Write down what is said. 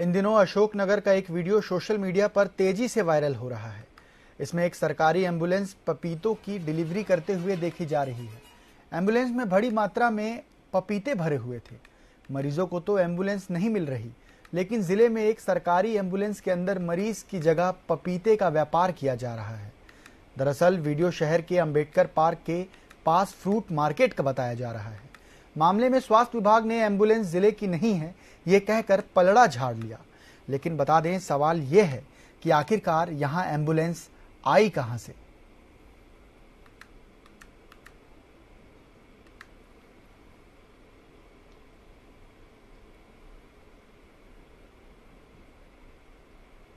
इन दिनों अशोकनगर का एक वीडियो सोशल मीडिया पर तेजी से वायरल हो रहा है इसमें एक सरकारी एम्बुलेंस पपीतों की डिलीवरी करते हुए देखी जा रही है एम्बुलेंस में बड़ी मात्रा में पपीते भरे हुए थे मरीजों को तो एम्बुलेंस नहीं मिल रही लेकिन जिले में एक सरकारी एम्बुलेंस के अंदर मरीज की जगह पपीते का व्यापार किया जा रहा है दरअसल वीडियो शहर के अंबेडकर पार्क के पास फ्रूट मार्केट का बताया जा रहा है मामले में स्वास्थ्य विभाग ने एम्बुलेंस जिले की नहीं है ये कहकर पलड़ा झाड़ लिया लेकिन बता दें सवाल यह है कि आखिरकार यहाँ एम्बुलेंस आई कहाँ से